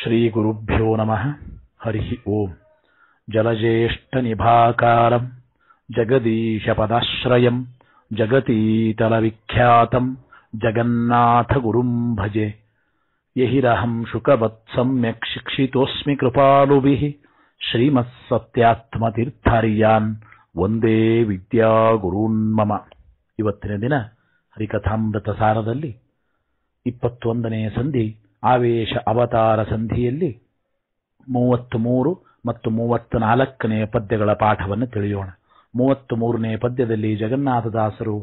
ಶ್ರೀಗುರುಭ್ಯೋ ನಮಃ ಹರಿ ಓಂ ಜಲಜೇಷ್ಠನಿಭಾಕಾರಂ ಜಗದೀಶಪದಾಶ್ರಯಂ ಜಗತೀತಲವಿಖ್ಯಾತಂ ಜಗನ್ನಾಥಗುರುಂ ಭಜೆ ಯಹಿರಹಂ ಶುಕವತ್ಸಮ್ಯಕ್ ಶಿಕ್ಷಿತೋಸ್ಮಿ ವಂದೇ ವಿದ್ಯಾ ಒಂದೇ ವಿದ್ಯಾಗುರೂನ್ಮಮ ಇವತ್ತಿನ ದಿನ ಹರಿಕಥಾಮೃತ ಸಾರದಲ್ಲಿ ಇಪ್ಪತ್ತೊಂದನೆಯ ಸಂಧಿ ಆವೇಶ ಅವತಾರ ಸಂಧಿಯಲ್ಲಿ ಮೂವತ್ತ್ ಮೂರು ಮತ್ತು ನಾಲ್ಕನೇ ಪದ್ಯಗಳ ಪಾಠವನ್ನು ತಿಳಿಯೋಣ ಮೂವತ್ತು ಮೂರನೇ ಪದ್ಯದಲ್ಲಿ ಜಗನ್ನಾಥದಾಸರು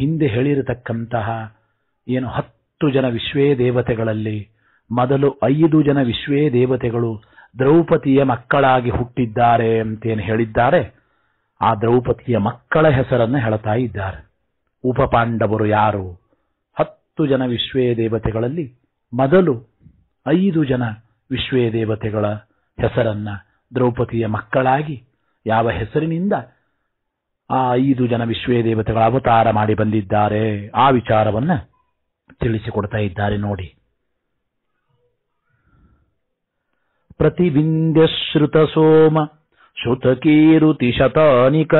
ಹಿಂದೆ ಹೇಳಿರತಕ್ಕಂತಹ ಏನು ಹತ್ತು ಜನ ವಿಶ್ವೇ ದೇವತೆಗಳಲ್ಲಿ ಮೊದಲು ಐದು ಜನ ವಿಶ್ವೇ ದೇವತೆಗಳು ದ್ರೌಪದಿಯ ಮಕ್ಕಳಾಗಿ ಹುಟ್ಟಿದ್ದಾರೆ ಅಂತೇನು ಹೇಳಿದ್ದಾರೆ ಆ ದ್ರೌಪದಿಯ ಮಕ್ಕಳ ಹೆಸರನ್ನು ಹೇಳ್ತಾ ಇದ್ದಾರೆ ಉಪಪಾಂಡವರು ಯಾರು ಹತ್ತು ಜನ ವಿಶ್ವೇ ದೇವತೆಗಳಲ್ಲಿ ಮೊದಲು ಐದು ಜನ ವಿಶ್ವೇ ದೇವತೆಗಳ ಹೆಸರನ್ನ ದ್ರೌಪದಿಯ ಮಕ್ಕಳಾಗಿ ಯಾವ ಹೆಸರಿನಿಂದ ಆ ಐದು ಜನ ವಿಶ್ವೇ ದೇವತೆಗಳ ಅವತಾರ ಮಾಡಿ ಬಂದಿದ್ದಾರೆ ಆ ವಿಚಾರವನ್ನ ತಿಳಿಸಿಕೊಡ್ತಾ ಇದ್ದಾರೆ ನೋಡಿ ಶ್ರುತ ಸೋಮ ಶ್ರುತಕೀರುತಿ ಶತಾನಿಕ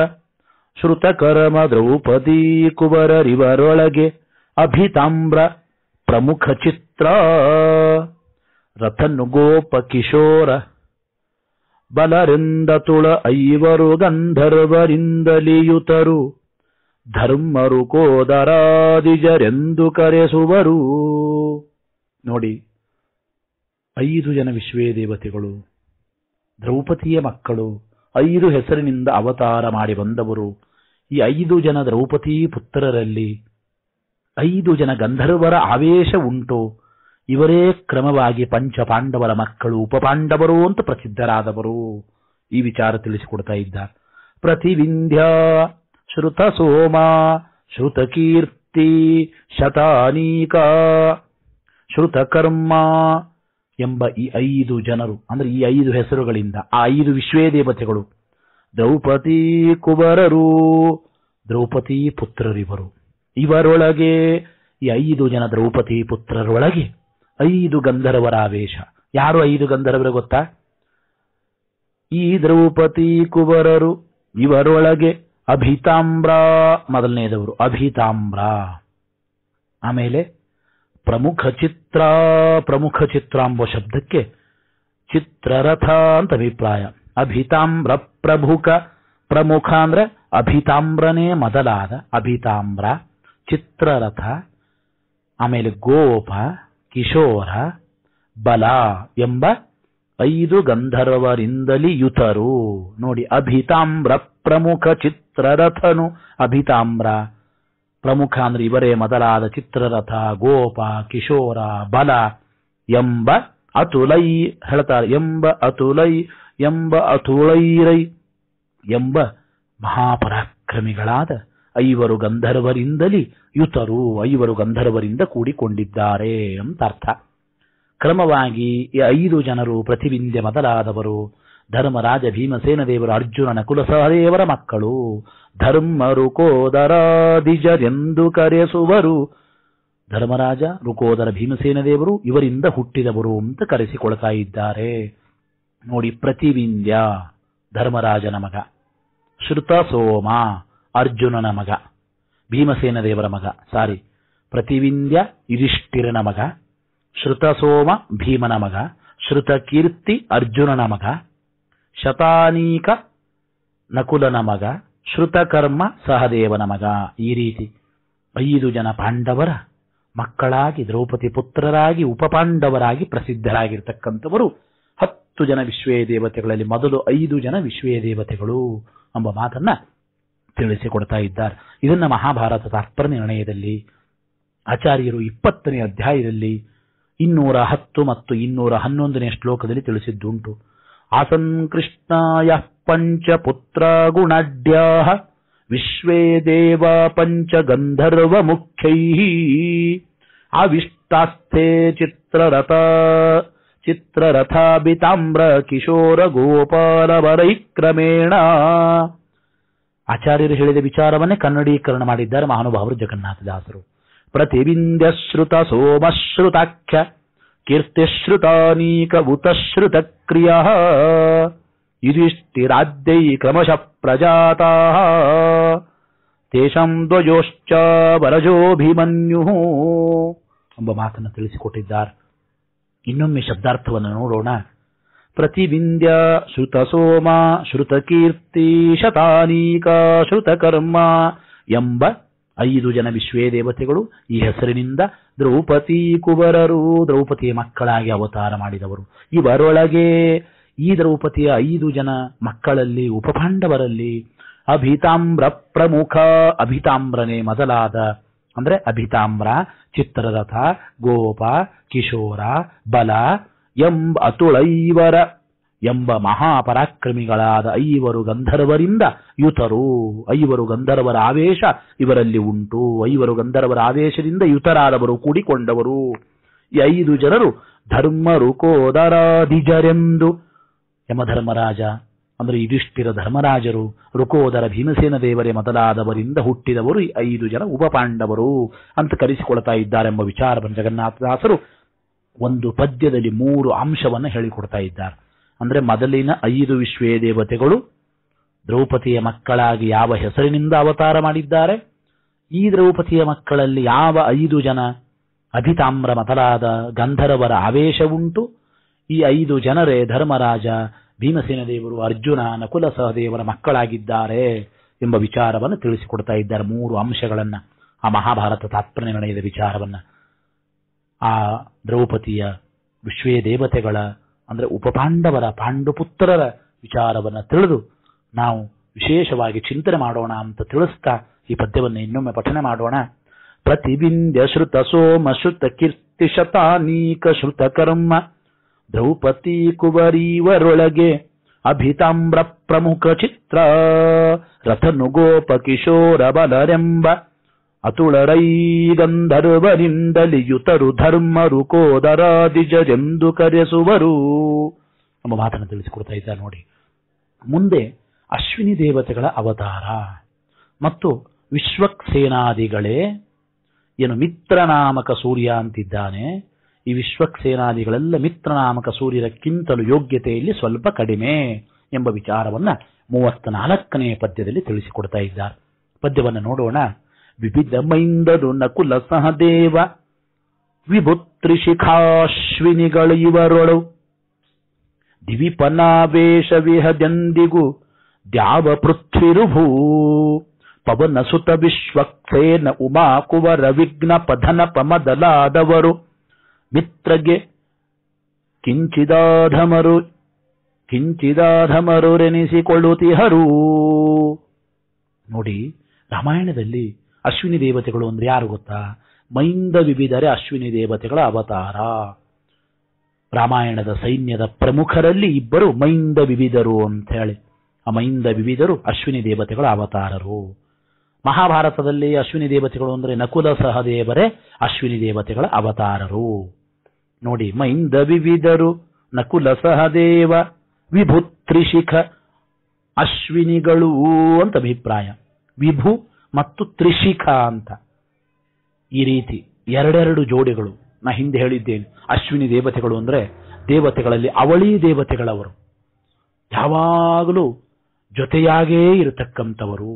ಶ್ರುತಕರ್ಮ ದ್ರೌಪದಿ ಕುಬರರಿವರೊಳಗೆ ಅಭಿತಾಮ್ರ ಪ್ರಮುಖ ಚಿತ್ರ ರಥನು ಗೋಪ ಕಿಶೋರ ಬಲರಿಂದ ತುಳ ಐವರು ಗಂಧರ್ವರಿಂದಲಿಯುತರು ಧರ್ಮರು ಕೋದರಾದಿಜರೆಂದು ಕರೆಸುವರು ನೋಡಿ ಐದು ಜನ ವಿಶ್ವೇ ದೇವತೆಗಳು ದ್ರೌಪದಿಯ ಮಕ್ಕಳು ಐದು ಹೆಸರಿನಿಂದ ಅವತಾರ ಮಾಡಿ ಬಂದವರು ಈ ಐದು ಜನ ದ್ರೌಪದಿ ಪುತ್ರರಲ್ಲಿ ಐದು ಜನ ಗಂಧರ್ವರ ಆವೇಶ ಉಂಟು ಇವರೇ ಕ್ರಮವಾಗಿ ಪಂಚ ಪಾಂಡವರ ಮಕ್ಕಳು ಉಪಪಾಂಡವರು ಅಂತ ಪ್ರಸಿದ್ಧರಾದವರು ಈ ವಿಚಾರ ತಿಳಿಸಿಕೊಡ್ತಾ ಇದ್ದ ಪ್ರತಿವಿಂಧ್ಯ ಶ್ರುತ ಸೋಮ ಶ್ರುತ ಕೀರ್ತಿ ಶತಾನೀಕ ಕರ್ಮ ಎಂಬ ಈ ಐದು ಜನರು ಅಂದ್ರೆ ಈ ಐದು ಹೆಸರುಗಳಿಂದ ಆ ಐದು ವಿಶ್ವೇ ದೇವತೆಗಳು ದ್ರೌಪದಿ ಕುಬರರು ದ್ರೌಪದಿ ಪುತ್ರರಿವರು ಇವರೊಳಗೆ ಈ ಐದು ಜನ ದ್ರೌಪದಿ ಪುತ್ರರೊಳಗೆ ಐದು ಗಂಧರ್ವರ ಆವೇಶ ಯಾರು ಐದು ಗಂಧರ್ವರು ಗೊತ್ತಾ ಈ ದ್ರೌಪದಿ ಕುಬರರು ಇವರೊಳಗೆ ಅಭಿತಾಂಬ್ರ ಮೊದಲನೇದವರು ಅಭಿತಾಂಬ್ರ ಆಮೇಲೆ ಪ್ರಮುಖ ಚಿತ್ರ ಪ್ರಮುಖ ಚಿತ್ರ ಎಂಬ ಶಬ್ದಕ್ಕೆ ಚಿತ್ರರಥ ಅಂತ ಅಭಿಪ್ರಾಯ ಅಭಿತಾಮ್ರ ಪ್ರಭುಖ ಪ್ರಮುಖ ಅಂದ್ರೆ ಅಭಿತಾಮ್ರನೇ ಮೊದಲಾದ ಅಭಿತಾಮ್ರ ಚಿತ್ರರಥ ಆಮೇಲೆ ಗೋಪ ಕಿಶೋರ ಬಲ ಎಂಬ ಐದು ಗಂಧರ್ವರಿಂದಲಿ ಯುತರು ನೋಡಿ ಅಭಿತಾಮ್ರ ಪ್ರಮುಖ ಚಿತ್ರರಥನು ಅಭಿತಾಮ್ರ ಪ್ರಮುಖ ಅಂದ್ರೆ ಇವರೇ ಮೊದಲಾದ ಚಿತ್ರರಥ ಗೋಪ ಕಿಶೋರ ಬಲ ಎಂಬ ಅತುಲೈ ಹೇಳ್ತಾರೆ ಎಂಬ ಅತುಲೈ ಎಂಬ ಅತುಳೈರೈ ಎಂಬ ಮಹಾಪರಾಕ್ರಮಿಗಳಾದ ಐವರು ಗಂಧರ್ವರಿಂದಲೇ ಯುತರು ಐವರು ಗಂಧರ್ವರಿಂದ ಕೂಡಿಕೊಂಡಿದ್ದಾರೆ ಅಂತ ಅರ್ಥ ಕ್ರಮವಾಗಿ ಈ ಐದು ಜನರು ಪ್ರತಿಬಿಂಧ್ಯ ಮೊದಲಾದವರು ಧರ್ಮರಾಜ ಭೀಮಸೇನ ದೇವರು ಅರ್ಜುನನ ಕುಲಸಹದೇವರ ಮಕ್ಕಳು ಧರ್ಮರು ಕೋದರಾದಿಜರೆಂದು ಕರೆಸುವರು ಧರ್ಮರಾಜ ರುಕೋದರ ಭೀಮಸೇನ ದೇವರು ಇವರಿಂದ ಹುಟ್ಟಿದವರು ಅಂತ ಕರೆಸಿಕೊಳ್ತಾ ಇದ್ದಾರೆ ನೋಡಿ ಪ್ರತಿವಿಂದ್ಯ ಧರ್ಮರಾಜನ ಮಗ ಶ್ರುತ ಸೋಮ ಅರ್ಜುನನ ಮಗ ಭೀಮಸೇನ ದೇವರ ಮಗ ಸಾರಿ ಪ್ರತಿವಿಂದ್ಯ ಇರಿಷ್ಟಿರನ ಮಗ ಸೋಮ ಭೀಮನ ಮಗ ಕೀರ್ತಿ ಅರ್ಜುನನ ಮಗ ಶತಾನೀಕ ನಕುಲನ ಮಗ ಶ್ರುತಕರ್ಮ ಸಹದೇವನ ಮಗ ಈ ರೀತಿ ಐದು ಜನ ಪಾಂಡವರ ಮಕ್ಕಳಾಗಿ ದ್ರೌಪದಿ ಪುತ್ರರಾಗಿ ಉಪಪಾಂಡವರಾಗಿ ಪ್ರಸಿದ್ಧರಾಗಿರ್ತಕ್ಕಂಥವರು ಹತ್ತು ಜನ ವಿಶ್ವೇ ದೇವತೆಗಳಲ್ಲಿ ಮೊದಲು ಐದು ಜನ ವಿಶ್ವೇ ದೇವತೆಗಳು ಎಂಬ ಮಾತನ್ನ ತಿಳಿಸಿಕೊಡ್ತಾ ಇದ್ದಾರೆ ಇದನ್ನ ಮಹಾಭಾರತ ತಾತ್ಪರ್ಯ ನಿರ್ಣಯದಲ್ಲಿ ಆಚಾರ್ಯರು ಇಪ್ಪತ್ತನೇ ಅಧ್ಯಾಯದಲ್ಲಿ ಇನ್ನೂರ ಹತ್ತು ಮತ್ತು ಇನ್ನೂರ ಹನ್ನೊಂದನೇ ಶ್ಲೋಕದಲ್ಲಿ ತಿಳಿಸಿದ್ದುಂಟು ಆಸನ್ ಕೃಷ್ಣಾಯ ಪಂಚ ಪುತ್ರ ವಿಶ್ವೇ ದೇವ ಪಂಚ ಗಂಧರ್ವ ಮುಖ್ಯೈ ಅವಿಷ್ಟಾಸ್ಥೆ ಚಿತ್ರರಥ ಚಿತ್ರರಥಾಭಿತಾಮ್ರ ಕಿಶೋರ ಗೋಪಾಲವರೈ ಕ್ರಮೇಣ ಆಚಾರ್ಯರು ಹೇಳಿದ ವಿಚಾರವನ್ನೇ ಕನ್ನಡೀಕರಣ ಮಾಡಿದ್ದಾರೆ ಮಹಾನುಭಾವರು ಜಗನ್ನಾಥದಾಸರು ಪ್ರತಿಬಿಂದ್ಯ ಶ್ರುತ ಸೋಮಶ್ರುತಾಖ್ಯ ಕೀರ್ತಿಶ್ರುತಾನೀಕ ಉತಶ್ರುತ ಕ್ರಿಯ ಯುಧಿಷ್ಠಿರಾದ್ಯೈ ಕ್ರಮಶಃ ಪ್ರಜಾತಃ ತೇಷಂ ದ್ವಯೋಶ್ಚ ವರಜೋಭಿಮನ್ಯು ಎಂಬ ಮಾತನ್ನು ತಿಳಿಸಿಕೊಟ್ಟಿದ್ದಾರೆ ಇನ್ನೊಮ್ಮೆ ಶಬ್ದಾರ್ಥವನ್ನು ನೋಡೋಣ ಶ್ರುತ ಸೋಮ ಶ್ರುತಕೀರ್ತಿ ಶತಾನೀಕ ಶ್ರುತಕರ್ಮ ಎಂಬ ಐದು ಜನ ವಿಶ್ವೇ ದೇವತೆಗಳು ಈ ಹೆಸರಿನಿಂದ ದ್ರೌಪದಿ ಕುಬರರು ದ್ರೌಪದಿಯ ಮಕ್ಕಳಾಗಿ ಅವತಾರ ಮಾಡಿದವರು ಇವರೊಳಗೆ ಈ ದ್ರೌಪದಿಯ ಐದು ಜನ ಮಕ್ಕಳಲ್ಲಿ ಉಪಪಾಂಡವರಲ್ಲಿ ಅಭಿತಾಮ್ರ ಪ್ರಮುಖ ಅಭಿತಾಮ್ರನೇ ಮೊದಲಾದ ಅಂದ್ರೆ ಅಭಿತಾಮ್ರ ಚಿತ್ರರಥ ಗೋಪ ಕಿಶೋರ ಬಲ ಎಂಬ ಅತುಳೈವರ ಎಂಬ ಮಹಾಪರಾಕ್ರಮಿಗಳಾದ ಐವರು ಗಂಧರ್ವರಿಂದ ಯುತರು ಐವರು ಗಂಧರ್ವರ ಆವೇಶ ಇವರಲ್ಲಿ ಉಂಟು ಐವರು ಗಂಧರ್ವರ ಆವೇಶದಿಂದ ಯುತರಾದವರು ಕೂಡಿಕೊಂಡವರು ಈ ಐದು ಜನರು ಧರ್ಮರು ಕೋದರಾಧಿಜರೆಂದು ಯಮಧರ್ಮರಾಜ ಅಂದರೆ ಯುಧಿಷ್ಠಿರ ಧರ್ಮರಾಜರು ರುಕೋದರ ಭೀಮಸೇನ ದೇವರೇ ಮೊದಲಾದವರಿಂದ ಹುಟ್ಟಿದವರು ಈ ಐದು ಜನ ಉಪಪಾಂಡವರು ಅಂತ ಕರೆಸಿಕೊಳ್ತಾ ಇದ್ದಾರೆಂಬ ವಿಚಾರವನ್ನು ಜಗನ್ನಾಥದಾಸರು ಒಂದು ಪದ್ಯದಲ್ಲಿ ಮೂರು ಅಂಶವನ್ನು ಹೇಳಿಕೊಡ್ತಾ ಇದ್ದಾರೆ ಅಂದರೆ ಮೊದಲಿನ ಐದು ವಿಶ್ವೇ ದೇವತೆಗಳು ದ್ರೌಪದಿಯ ಮಕ್ಕಳಾಗಿ ಯಾವ ಹೆಸರಿನಿಂದ ಅವತಾರ ಮಾಡಿದ್ದಾರೆ ಈ ದ್ರೌಪದಿಯ ಮಕ್ಕಳಲ್ಲಿ ಯಾವ ಐದು ಜನ ಅಭಿತಾಮ್ರ ಮೊದಲಾದ ಗಂಧರ್ವರ ಆವೇಶವುಂಟು ಈ ಐದು ಜನರೇ ಧರ್ಮರಾಜ ಭೀಮಸೇನ ದೇವರು ಅರ್ಜುನ ನಕುಲ ಸಹದೇವರ ಮಕ್ಕಳಾಗಿದ್ದಾರೆ ಎಂಬ ವಿಚಾರವನ್ನು ತಿಳಿಸಿಕೊಡ್ತಾ ಇದ್ದಾರೆ ಮೂರು ಅಂಶಗಳನ್ನು ಆ ಮಹಾಭಾರತ ತಾತ್ಪರ್ಯ ವಿಚಾರವನ್ನು ಆ ದ್ರೌಪದಿಯ ವಿಶ್ವೇ ದೇವತೆಗಳ ಅಂದರೆ ಉಪಪಾಂಡವರ ಪಾಂಡುಪುತ್ರರ ವಿಚಾರವನ್ನು ತಿಳಿದು ನಾವು ವಿಶೇಷವಾಗಿ ಚಿಂತನೆ ಮಾಡೋಣ ಅಂತ ತಿಳಿಸ್ತಾ ಈ ಪದ್ಯವನ್ನು ಇನ್ನೊಮ್ಮೆ ಪಠನೆ ಮಾಡೋಣ ಪ್ರತಿಬಿಂಬ್ಯ ಶ್ರುತ ಸೋಮ ಶ್ರುತ ಕೀರ್ತಿ ಶತಾನೀಕ ಶ್ರುತ ಕರ್ಮ ದ್ರೌಪದಿ ಕುವರೀವರೊಳಗೆ ಅಭಿತಾಮ್ರ ಪ್ರಮುಖ ಚಿತ್ರ ಗೋಪ ಕಿಶೋರ ಬಲರೆಂಬ ಅತುಳರೈ ಗಂಧರ್ವರಿಂದಲಿಯುತರು ಧರ್ಮರು ಕೋದರಾದಿಜರೆಂದು ಕರೆಸುವರು ನಮ್ಮ ಮಾತನ್ನು ತಿಳಿಸಿಕೊಡ್ತಾ ಇದ್ದಾರೆ ನೋಡಿ ಮುಂದೆ ಅಶ್ವಿನಿ ದೇವತೆಗಳ ಅವತಾರ ಮತ್ತು ವಿಶ್ವಕ್ಸೇನಾದಿಗಳೇ ಏನು ಮಿತ್ರನಾಮಕ ಸೂರ್ಯ ಅಂತಿದ್ದಾನೆ ಈ ವಿಶ್ವಕ್ಸೇನಾದಿಗಳೆಲ್ಲ ಮಿತ್ರನಾಮಕ ಸೂರ್ಯರಕ್ಕಿಂತಲೂ ಯೋಗ್ಯತೆಯಲ್ಲಿ ಸ್ವಲ್ಪ ಕಡಿಮೆ ಎಂಬ ವಿಚಾರವನ್ನು ಮೂವತ್ತ ನಾಲ್ಕನೇ ಪದ್ಯದಲ್ಲಿ ತಿಳಿಸಿಕೊಡ್ತಾ ಇದ್ದಾರೆ ಪದ್ಯವನ್ನು ನೋಡೋಣ ವಿವಿಧಮೈಂದರು ನಕುಲ ಸಹದೇವ ಶಿಖಾಶ್ವಿನಿಗಳು ಇವರೊಳು ವಿಹದೆಂದಿಗೂ ದ್ಯಾವ ಪೃಥ್ವಿರುಭೂ ಪವನ ಸುತ ವಿಶ್ವಕ್ಸೇನ ಉಮಾಕುವರ ವಿಘ್ನ ಪಧನ ಪಮದಲಾದವರು ಮಿತ್ರಗೆ ಕಿಂಚಿದಾಧಮರು ಕಿಂಚಿದಾಧಮರುರೆನಿಸಿಕೊಳ್ಳುತ್ತಿಹರೂ ನೋಡಿ ರಾಮಾಯಣದಲ್ಲಿ ಅಶ್ವಿನಿ ದೇವತೆಗಳು ಅಂದರೆ ಯಾರು ಗೊತ್ತಾ ಮೈಂದ ವಿವಿಧರೆ ಅಶ್ವಿನಿ ದೇವತೆಗಳ ಅವತಾರ ರಾಮಾಯಣದ ಸೈನ್ಯದ ಪ್ರಮುಖರಲ್ಲಿ ಇಬ್ಬರು ಮೈಂದ ವಿವಿಧರು ಅಂತ ಹೇಳಿ ಆ ಮೈಂದ ವಿವಿಧರು ಅಶ್ವಿನಿ ದೇವತೆಗಳ ಅವತಾರರು ಮಹಾಭಾರತದಲ್ಲಿ ಅಶ್ವಿನಿ ದೇವತೆಗಳು ಅಂದರೆ ನಕುಲ ಸಹದೇವರೇ ಅಶ್ವಿನಿ ದೇವತೆಗಳ ಅವತಾರರು ನೋಡಿ ಮೈಂದ ವಿವಿಧರು ನಕುಲ ಸಹದೇವ ವಿಭು ತ್ರಿಶಿಖ ಅಶ್ವಿನಿಗಳು ಅಂತ ಅಭಿಪ್ರಾಯ ವಿಭು ಮತ್ತು ತ್ರಿಶಿಖ ಅಂತ ಈ ರೀತಿ ಎರಡೆರಡು ಜೋಡಿಗಳು ನಾ ಹಿಂದೆ ಹೇಳಿದ್ದೇನೆ ಅಶ್ವಿನಿ ದೇವತೆಗಳು ಅಂದರೆ ದೇವತೆಗಳಲ್ಲಿ ಅವಳಿ ದೇವತೆಗಳವರು ಯಾವಾಗಲೂ ಜೊತೆಯಾಗೇ ಇರತಕ್ಕಂಥವರು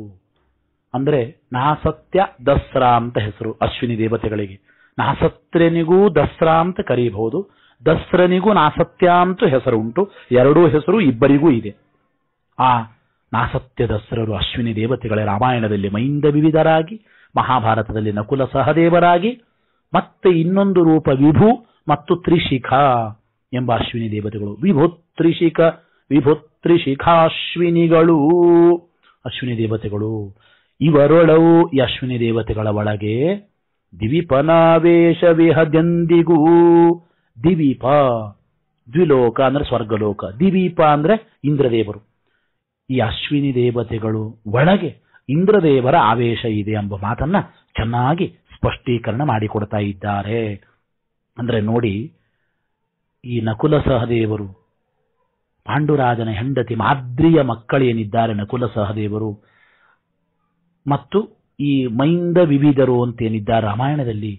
ಅಂದರೆ ನಾಸತ್ಯ ದಸ್ರಾ ಅಂತ ಹೆಸರು ಅಶ್ವಿನಿ ದೇವತೆಗಳಿಗೆ ನಾಸತ್ರನಿಗೂ ದಸ್ರಾ ಅಂತ ಕರೀಬಹುದು ದಸ್ರನಿಗೂ ನಾಸತ್ಯ ಅಂತ ಹೆಸರು ಉಂಟು ಎರಡೂ ಹೆಸರು ಇಬ್ಬರಿಗೂ ಇದೆ ಆ ನಾಸತ್ಯ ದಸರರು ಅಶ್ವಿನಿ ದೇವತೆಗಳ ರಾಮಾಯಣದಲ್ಲಿ ಮೈಂದ ವಿವಿಧರಾಗಿ ಮಹಾಭಾರತದಲ್ಲಿ ನಕುಲ ಸಹದೇವರಾಗಿ ಮತ್ತೆ ಇನ್ನೊಂದು ರೂಪ ವಿಭು ಮತ್ತು ತ್ರಿಶಿಖ ಎಂಬ ಅಶ್ವಿನಿ ದೇವತೆಗಳು ವಿಭು ತ್ರಿಶಿಖ ವಿಭು ತ್ರಿಶಿಖಾಶ್ವಿನಿಗಳು ಅಶ್ವಿನಿ ದೇವತೆಗಳು ಇವರೊಳವು ಈ ಅಶ್ವಿನಿ ದೇವತೆಗಳ ಒಳಗೆ ದಿವಿಪನಾವೇಶ ವಿಹದೆಂದಿಗೂ ದಿವೀಪ ದ್ವಿಲೋಕ ಅಂದ್ರೆ ಸ್ವರ್ಗಲೋಕ ದಿವೀಪ ಅಂದ್ರೆ ಇಂದ್ರದೇವರು ಈ ಅಶ್ವಿನಿ ದೇವತೆಗಳು ಒಳಗೆ ಇಂದ್ರದೇವರ ಆವೇಶ ಇದೆ ಎಂಬ ಮಾತನ್ನ ಚೆನ್ನಾಗಿ ಸ್ಪಷ್ಟೀಕರಣ ಮಾಡಿಕೊಡ್ತಾ ಇದ್ದಾರೆ ಅಂದ್ರೆ ನೋಡಿ ಈ ನಕುಲ ಸಹದೇವರು ಪಾಂಡುರಾಜನ ಹೆಂಡತಿ ಮಾದ್ರಿಯ ಮಕ್ಕಳೇನಿದ್ದಾರೆ ನಕುಲ ಸಹದೇವರು ಮತ್ತು ಈ ಮೈಂದ ವಿವಿಧರು ಅಂತೇನಿದ್ದಾರೆ ರಾಮಾಯಣದಲ್ಲಿ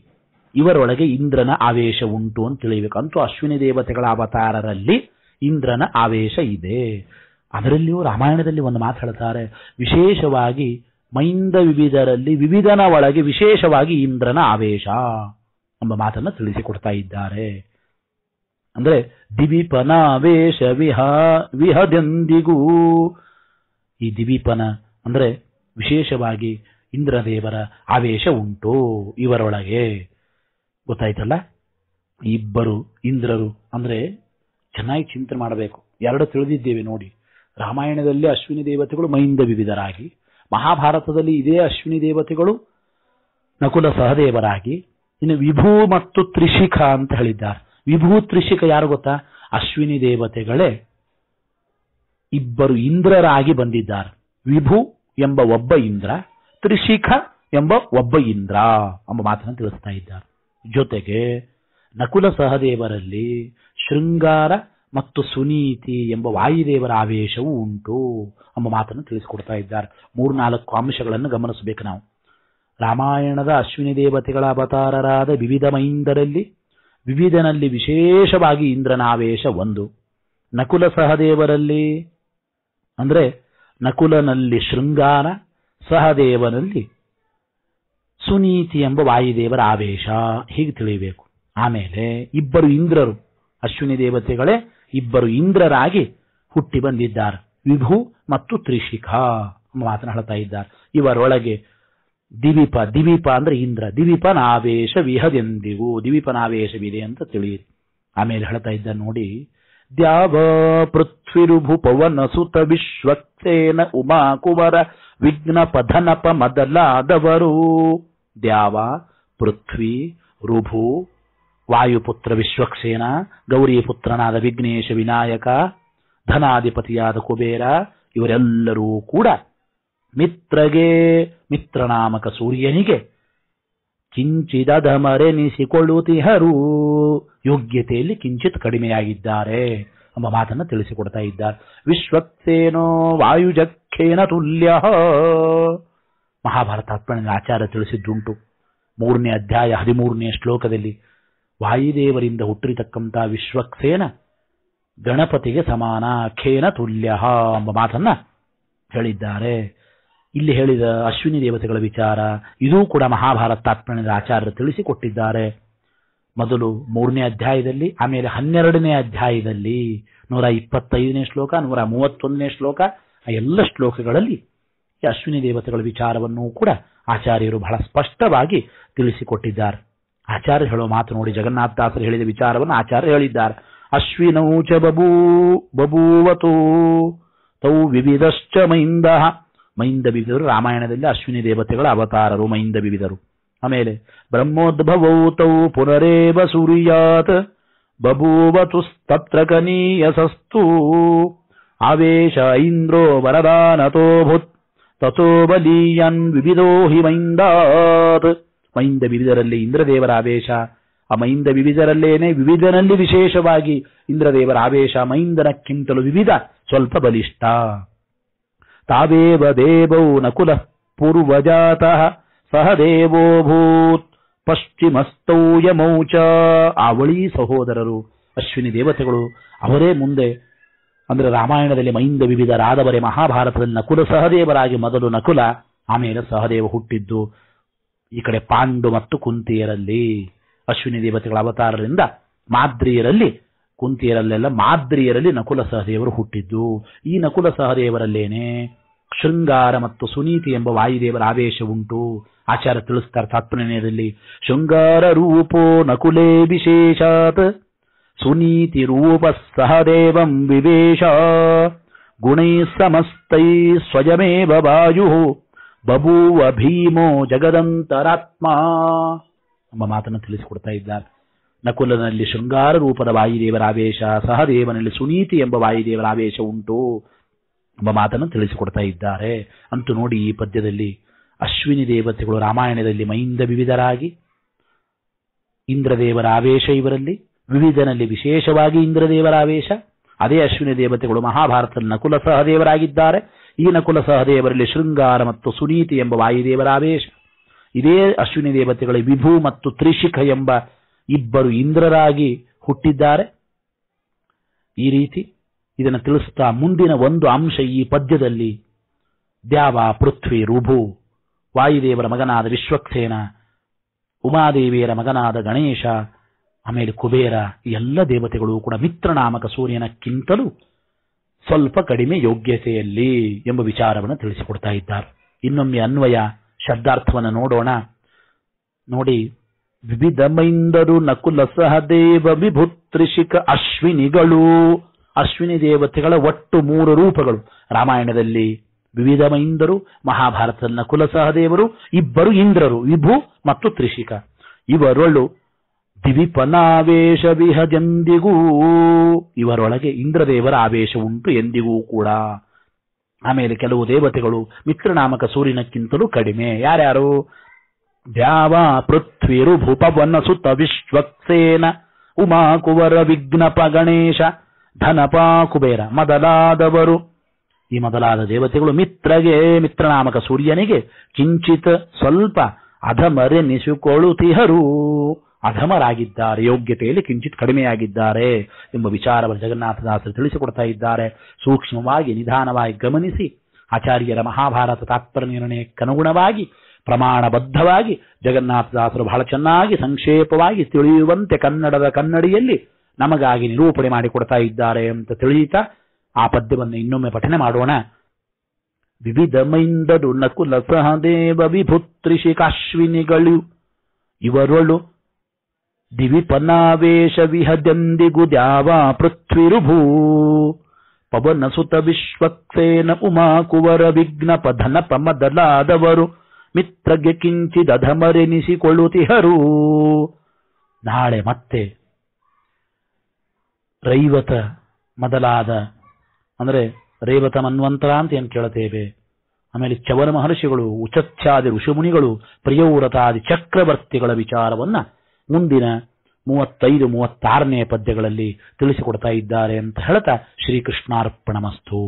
ಇವರೊಳಗೆ ಇಂದ್ರನ ಆವೇಶ ಉಂಟು ಅಂತ ತಿಳಿಯಬೇಕು ಅಂತೂ ಅಶ್ವಿನಿ ದೇವತೆಗಳ ಅವತಾರರಲ್ಲಿ ಇಂದ್ರನ ಆವೇಶ ಇದೆ ಅದರಲ್ಲಿಯೂ ರಾಮಾಯಣದಲ್ಲಿ ಒಂದು ಮಾತು ಹೇಳ್ತಾರೆ ವಿಶೇಷವಾಗಿ ಮೈಂದ ವಿವಿಧರಲ್ಲಿ ವಿವಿಧನ ಒಳಗೆ ವಿಶೇಷವಾಗಿ ಇಂದ್ರನ ಆವೇಶ ಎಂಬ ಮಾತನ್ನು ತಿಳಿಸಿಕೊಡ್ತಾ ಇದ್ದಾರೆ ಅಂದ್ರೆ ದಿವಿಪನ ವೇಷ ವಿಹ ವಿಹದೆಂದಿಗೂ ಈ ದಿವಿಪನ ಅಂದ್ರೆ ವಿಶೇಷವಾಗಿ ಇಂದ್ರದೇವರ ಆವೇಶ ಉಂಟು ಇವರೊಳಗೆ ಗೊತ್ತಾಯ್ತಲ್ಲ ಇಬ್ಬರು ಇಂದ್ರರು ಅಂದ್ರೆ ಚೆನ್ನಾಗಿ ಚಿಂತನೆ ಮಾಡಬೇಕು ಎರಡು ತಿಳಿದಿದ್ದೇವೆ ನೋಡಿ ರಾಮಾಯಣದಲ್ಲಿ ಅಶ್ವಿನಿ ದೇವತೆಗಳು ಮೈಂದ ವಿವಿಧರಾಗಿ ಮಹಾಭಾರತದಲ್ಲಿ ಇದೇ ಅಶ್ವಿನಿ ದೇವತೆಗಳು ನಕುಲ ಸಹದೇವರಾಗಿ ಇನ್ನು ವಿಭೂ ಮತ್ತು ತ್ರಿಶಿಖ ಅಂತ ಹೇಳಿದ್ದಾರೆ ವಿಭೂ ತ್ರಿಶಿಖ ಯಾರು ಗೊತ್ತಾ ಅಶ್ವಿನಿ ದೇವತೆಗಳೇ ಇಬ್ಬರು ಇಂದ್ರರಾಗಿ ಬಂದಿದ್ದಾರೆ ವಿಭು ಎಂಬ ಒಬ್ಬ ಇಂದ್ರ ತ್ರಿಶಿಖ ಎಂಬ ಒಬ್ಬ ಇಂದ್ರ ಎಂಬ ಮಾತನ್ನು ತಿಳಿಸ್ತಾ ಇದ್ದಾರೆ ಜೊತೆಗೆ ನಕುಲ ಸಹದೇವರಲ್ಲಿ ಶೃಂಗಾರ ಮತ್ತು ಸುನೀತಿ ಎಂಬ ವಾಯುದೇವರ ಆವೇಶವೂ ಉಂಟು ಎಂಬ ಮಾತನ್ನು ತಿಳಿಸಿಕೊಡ್ತಾ ಇದ್ದಾರೆ ಮೂರು ನಾಲ್ಕು ಅಂಶಗಳನ್ನು ಗಮನಿಸಬೇಕು ನಾವು ರಾಮಾಯಣದ ಅಶ್ವಿನಿ ದೇವತೆಗಳ ಅವತಾರರಾದ ವಿವಿಧ ಮೈಂದರಲ್ಲಿ ವಿವಿಧನಲ್ಲಿ ವಿಶೇಷವಾಗಿ ಇಂದ್ರನ ಆವೇಶ ಒಂದು ನಕುಲ ಸಹದೇವರಲ್ಲಿ ಅಂದರೆ ನಕುಲನಲ್ಲಿ ಶೃಂಗಾರ ಸಹದೇವನಲ್ಲಿ ಸುನೀತಿ ಎಂಬ ವಾಯುದೇವರ ಆವೇಶ ಹೀಗೆ ತಿಳಿಯಬೇಕು ಆಮೇಲೆ ಇಬ್ಬರು ಇಂದ್ರರು ಅಶ್ವಿನಿ ದೇವತೆಗಳೇ ಇಬ್ಬರು ಇಂದ್ರರಾಗಿ ಹುಟ್ಟಿ ಬಂದಿದ್ದಾರೆ ವಿಭು ಮತ್ತು ತ್ರಿಶಿಖಾ ಮಾತನ್ನು ಹೇಳ್ತಾ ಇದ್ದಾರೆ ಇವರೊಳಗೆ ದಿವೀಪ ದಿವೀಪ ಅಂದ್ರೆ ಇಂದ್ರ ದಿವೀಪನಾವೇಶ ವಿಹದೆಂದಿಗೂ ದಿವೀಪನಾವೇಶವಿದೆ ಅಂತ ತಿಳಿಯಿರಿ ಆಮೇಲೆ ಹೇಳ್ತಾ ಇದ್ದ ನೋಡಿ ದ್ಯಾವ ಪೃಥ್ವಿರುಭು ಪವನ ಸುತ ವಿಶ್ವಕ್ಸೇನ ಉಮಾ ಕುವರ ವಿಘ್ನ ಪಧನಪ ಮೊದಲಾದವರು ದ್ಯಾವ ಪೃಥ್ವಿ ರುಭು ವಾಯುಪುತ್ರ ವಿಶ್ವಕ್ಸೇನ ಗೌರಿಪುತ್ರನಾದ ವಿಘ್ನೇಶ ವಿನಾಯಕ ಧನಾಧಿಪತಿಯಾದ ಕುಬೇರ ಇವರೆಲ್ಲರೂ ಕೂಡ ಮಿತ್ರಗೆ ಮಿತ್ರನಾಮಕ ಸೂರ್ಯನಿಗೆ ಕಿಂಚಿದ ಧಮರೆನಿಸಿಕೊಳ್ಳುತ್ತಿಹರು ಯೋಗ್ಯತೆಯಲ್ಲಿ ಕಿಂಚಿತ್ ಕಡಿಮೆಯಾಗಿದ್ದಾರೆ ಎಂಬ ಮಾತನ್ನು ತಿಳಿಸಿಕೊಡ್ತಾ ಇದ್ದಾರೆ ವಿಶ್ವಕ್ಸೇನೋ ವಾಯುಜಕ್ಷೇನ ತುಲ್ಯ ಮಹಾಭಾರತ ಆಚಾರ ತಿಳಿಸಿದ್ದುಂಟು ಮೂರನೇ ಅಧ್ಯಾಯ ಹದಿಮೂರನೇ ಶ್ಲೋಕದಲ್ಲಿ ವಾಯುದೇವರಿಂದ ಹುಟ್ಟಿರತಕ್ಕಂಥ ವಿಶ್ವಕ್ಸೇನ ಗಣಪತಿಗೆ ಸಮಾನ ಖೇನ ತುಲ್ಯ ಎಂಬ ಮಾತನ್ನ ಹೇಳಿದ್ದಾರೆ ಇಲ್ಲಿ ಹೇಳಿದ ಅಶ್ವಿನಿ ದೇವತೆಗಳ ವಿಚಾರ ಇದೂ ಕೂಡ ಮಹಾಭಾರತ ಆಚಾರ್ಯರು ತಿಳಿಸಿಕೊಟ್ಟಿದ್ದಾರೆ ಮೊದಲು ಮೂರನೇ ಅಧ್ಯಾಯದಲ್ಲಿ ಆಮೇಲೆ ಹನ್ನೆರಡನೇ ಅಧ್ಯಾಯದಲ್ಲಿ ನೂರ ಇಪ್ಪತ್ತೈದನೇ ಶ್ಲೋಕ ನೂರ ಮೂವತ್ತೊಂದನೇ ಶ್ಲೋಕ ಆ ಎಲ್ಲ ಶ್ಲೋಕಗಳಲ್ಲಿ ಅಶ್ವಿನಿ ದೇವತೆಗಳ ವಿಚಾರವನ್ನು ಕೂಡ ಆಚಾರ್ಯರು ಬಹಳ ಸ್ಪಷ್ಟವಾಗಿ ತಿಳಿಸಿಕೊಟ್ಟಿದ್ದಾರೆ ಆಚಾರ್ಯ ಹೇಳೋ ಮಾತು ನೋಡಿ ಜಗನ್ನಾಥದಾಸರು ಹೇಳಿದ ವಿಚಾರವನ್ನು ಆಚಾರ್ಯ ಹೇಳಿದ್ದಾರೆ ಅಶ್ವಿನೌ ಚ ಬಬೂ ಬಬೂವತು ತೌ ವಿವಿಧಶ್ಚ ಮೈಂದ ಮೈಂದ ವಿವಿಧರು ರಾಮಾಯಣದಲ್ಲಿ ಅಶ್ವಿನಿ ದೇವತೆಗಳ ಅವತಾರರು ಮೈಂದ ವಿವಿಧರು ಆಮೇಲೆ ಬ್ರಹ್ಮೋದ್ಭವೌ ತೌ ಪುನರೇವ ಸೂರ್ಯಾತ್ ತತ್ರ ಕನೀಯಸಸ್ತು ಆವೇಶ ಇಂದ್ರೋ ವರದಾನತೋಭುತ್ ತಥೋ ಬಲೀಯನ್ ವಿವಿಧೋ ಹಿ ಮೈಂದಾತ್ ಮೈಂದ ವಿವಿಧರಲ್ಲಿ ಇಂದ್ರದೇವರ ಆವೇಶ ಆ ಮೈಂದ ವಿವಿಧರಲ್ಲೇನೆ ವಿವಿಧನಲ್ಲಿ ವಿಶೇಷವಾಗಿ ಇಂದ್ರದೇವರ ಆವೇಶ ಮೈಂದನಕ್ಕಿಂತಲೂ ವಿವಿಧ ಸ್ವಲ್ಪ ಬಲಿಷ್ಠ ತಾವೇವ ದೇವೋ ನಕುಲ ಪೂರ್ವಜಾತಃ ಸಹ ದೇವೋಭೂತ್ ಪಶ್ಚಿಮಸ್ತೌ ಯಮೌ ಆವಳಿ ಸಹೋದರರು ಅಶ್ವಿನಿ ದೇವತೆಗಳು ಅವರೇ ಮುಂದೆ ಅಂದರೆ ರಾಮಾಯಣದಲ್ಲಿ ಮೈಂದ ರಾದವರೇ ಮಹಾಭಾರತದಲ್ಲಿ ನಕುಲ ಸಹದೇವರಾಗಿ ಮೊದಲು ನಕುಲ ಆಮೇಲೆ ಸಹದೇವ ಹುಟ್ಟಿದ್ದು ಈ ಕಡೆ ಪಾಂಡು ಮತ್ತು ಕುಂತಿಯರಲ್ಲಿ ಅಶ್ವಿನಿ ದೇವತೆಗಳ ಅವತಾರರಿಂದ ಮಾದ್ರಿಯರಲ್ಲಿ ಕುಂತಿಯರಲ್ಲೆಲ್ಲ ಮಾದ್ರಿಯರಲ್ಲಿ ನಕುಲ ಸಹದೇವರು ಹುಟ್ಟಿದ್ದು ಈ ನಕುಲ ಸಹದೇವರಲ್ಲೇನೆ ಶೃಂಗಾರ ಮತ್ತು ಸುನೀತಿ ಎಂಬ ವಾಯುದೇವರ ಆವೇಶ ಉಂಟು ಆಚಾರ ತಿಳಿಸ್ತಾರೆ ತಾತ್ಪರ್ಯದಲ್ಲಿ ಶೃಂಗಾರ ರೂಪೋ ನಕುಲೇ ವಿಶೇಷಾತ್ ಸುನೀತಿ ರೂಪ ಸಹದೇವಂ ವಿವೇಶ ಗುಣೈ ಸಮಸ್ತೈ ಸ್ವಯಮೇವ ವಾಯು ಬಬೂವ ಭೀಮೋ ಜಗದಂತರಾತ್ಮ ಎಂಬ ಮಾತನ್ನು ತಿಳಿಸಿಕೊಡ್ತಾ ಇದ್ದಾರೆ ನಕುಲನಲ್ಲಿ ಶೃಂಗಾರ ರೂಪದ ವಾಯುದೇವರ ಆವೇಶ ಸಹದೇವನಲ್ಲಿ ಸುನೀತಿ ಎಂಬ ವಾಯುದೇವರ ಆವೇಶ ಉಂಟು ಎಂಬ ಮಾತನ್ನು ತಿಳಿಸಿಕೊಡ್ತಾ ಇದ್ದಾರೆ ಅಂತೂ ನೋಡಿ ಈ ಪದ್ಯದಲ್ಲಿ ಅಶ್ವಿನಿ ದೇವತೆಗಳು ರಾಮಾಯಣದಲ್ಲಿ ಮೈಂದ ವಿವಿಧರಾಗಿ ಇಂದ್ರದೇವರ ಆವೇಶ ಇವರಲ್ಲಿ ವಿವಿಧನಲ್ಲಿ ವಿಶೇಷವಾಗಿ ಇಂದ್ರದೇವರ ಆವೇಶ ಅದೇ ಅಶ್ವಿನಿ ದೇವತೆಗಳು ಮಹಾಭಾರತದಲ್ಲಿ ನಕುಲ ಸಹದೇವರಾಗಿದ್ದಾರೆ ಈ ನಕುಲ ಸಹದೇವರಲ್ಲಿ ಶೃಂಗಾರ ಮತ್ತು ಸುನೀತಿ ಎಂಬ ವಾಯುದೇವರ ಆವೇಶ ಇದೇ ಅಶ್ವಿನಿ ದೇವತೆಗಳ ವಿಭು ಮತ್ತು ತ್ರಿಶಿಖ ಎಂಬ ಇಬ್ಬರು ಇಂದ್ರರಾಗಿ ಹುಟ್ಟಿದ್ದಾರೆ ಈ ರೀತಿ ಇದನ್ನು ತಿಳಿಸುತ್ತಾ ಮುಂದಿನ ಒಂದು ಅಂಶ ಈ ಪದ್ಯದಲ್ಲಿ ದ್ಯಾವ ಪೃಥ್ವಿ ರುಭು ವಾಯುದೇವರ ಮಗನಾದ ವಿಶ್ವಕ್ಸೇನ ಉಮಾದೇವಿಯರ ಮಗನಾದ ಗಣೇಶ ಆಮೇಲೆ ಕುಬೇರ ಎಲ್ಲ ದೇವತೆಗಳು ಕೂಡ ಮಿತ್ರನಾಮಕ ಸೂರ್ಯನಕ್ಕಿಂತಲೂ ಸ್ವಲ್ಪ ಕಡಿಮೆ ಯೋಗ್ಯತೆಯಲ್ಲಿ ಎಂಬ ವಿಚಾರವನ್ನು ತಿಳಿಸಿಕೊಡ್ತಾ ಇದ್ದಾರೆ ಇನ್ನೊಮ್ಮೆ ಅನ್ವಯ ಶಬ್ದಾರ್ಥವನ್ನು ನೋಡೋಣ ನೋಡಿ ಮೈಂದರು ನಕುಲ ಸಹದೇವ ವಿಭುತ್ರಿಷಿಕ ಅಶ್ವಿನಿಗಳು ಅಶ್ವಿನಿ ದೇವತೆಗಳ ಒಟ್ಟು ಮೂರು ರೂಪಗಳು ರಾಮಾಯಣದಲ್ಲಿ ವಿವಿಧ ಮೈಂದರು ಮಹಾಭಾರತದ ನಕುಲ ಸಹದೇವರು ಇಬ್ಬರು ಇಂದ್ರರು ವಿಭು ಮತ್ತು ತ್ರಿಷಿಕ ಇವರುಳು ದಿವಿಪನಾವೇಶ ವಿಹದೆಂದಿಗೂ ಇವರೊಳಗೆ ಇಂದ್ರದೇವರ ಆವೇಶ ಉಂಟು ಎಂದಿಗೂ ಕೂಡ ಆಮೇಲೆ ಕೆಲವು ದೇವತೆಗಳು ಮಿತ್ರನಾಮಕ ಸೂರ್ಯನಕ್ಕಿಂತಲೂ ಕಡಿಮೆ ಯಾರ್ಯಾರು ದ್ಯಾವ ಪೃಥ್ವಿರು ಭೂಪವನಸುತ ವಿಶ್ವಕ್ಸೇನ ಉಮಾ ಕುವರ ವಿಘ್ನಪ ಗಣೇಶ ಧನಪ ಕುಬೇರ ಮೊದಲಾದವರು ಈ ಮೊದಲಾದ ದೇವತೆಗಳು ಮಿತ್ರಗೆ ಮಿತ್ರನಾಮಕ ಸೂರ್ಯನಿಗೆ ಕಿಂಚಿತ್ ಸ್ವಲ್ಪ ಅಧಮರೆನಿಸಿಕೊಳ್ಳುತ್ತಿಹರು ಅಧಮರಾಗಿದ್ದಾರೆ ಯೋಗ್ಯತೆಯಲ್ಲಿ ಕಿಂಚಿತ್ ಕಡಿಮೆಯಾಗಿದ್ದಾರೆ ಎಂಬ ವಿಚಾರವನ್ನು ಜಗನ್ನಾಥದಾಸರು ತಿಳಿಸಿಕೊಡ್ತಾ ಇದ್ದಾರೆ ಸೂಕ್ಷ್ಮವಾಗಿ ನಿಧಾನವಾಗಿ ಗಮನಿಸಿ ಆಚಾರ್ಯರ ಮಹಾಭಾರತ ತಾತ್ಪರ್ಯ ನಿರ್ಣಯಕ್ಕನುಗುಣವಾಗಿ ಪ್ರಮಾಣಬದ್ಧವಾಗಿ ಜಗನ್ನಾಥದಾಸರು ಬಹಳ ಚೆನ್ನಾಗಿ ಸಂಕ್ಷೇಪವಾಗಿ ತಿಳಿಯುವಂತೆ ಕನ್ನಡದ ಕನ್ನಡಿಯಲ್ಲಿ ನಮಗಾಗಿ ನಿರೂಪಣೆ ಮಾಡಿಕೊಡ್ತಾ ಇದ್ದಾರೆ ಅಂತ ತಿಳಿಯುತ್ತಾ ಆ ಪದ್ಯವನ್ನು ಇನ್ನೊಮ್ಮೆ ಪಠನೆ ಮಾಡೋಣ ವಿವಿಧ ವಿವಿಧಮೈಂದಡು ನಕುಲ ಸಹದೇವ ಕಾಶ್ವಿನಿಗಳು ಇವರೊಳು ದಿವಿ ಪನಾವೇಶ ವಿಹದ್ಯಂದಿಗು ದ್ಯಾವಾ ಪೃಥ್ವಿರುಭೂ ಪವನ ಸುತ ವಿಶ್ವಕ್ಸೇನ ಉಮಾ ಕುವರ ವಿಘ್ನ ಪಧನ ಪಮದಲಾದವರು ಮಿತ್ರಗೆ ಧಮರೆನಿಸಿಕೊಳ್ಳುತ್ತಿಹರು ನಾಳೆ ಮತ್ತೆ ರೈವತ ಮೊದಲಾದ ಅಂದರೆ ರೈವತ ಮನ್ವಂತರ ಅಂತ ಏನು ಕೇಳುತ್ತೇವೆ ಆಮೇಲೆ ಚವನ ಮಹರ್ಷಿಗಳು ಉಚಚ್ಛಾದಿ ಋಷಿಮುನಿಗಳು ಪ್ರಿಯವ್ರತಾದಿ ಚಕ್ರವರ್ತಿಗಳ ವಿಚಾರವನ್ನು ಮುಂದಿನ ಮೂವತ್ತೈದು ಮೂವತ್ತಾರನೆಯ ಪದ್ಯಗಳಲ್ಲಿ ತಿಳಿಸಿಕೊಡ್ತಾ ಇದ್ದಾರೆ ಅಂತ ಹೇಳ್ತಾ ಶ್ರೀಕೃಷ್ಣಾರ್ಪಣಮಸ್ತು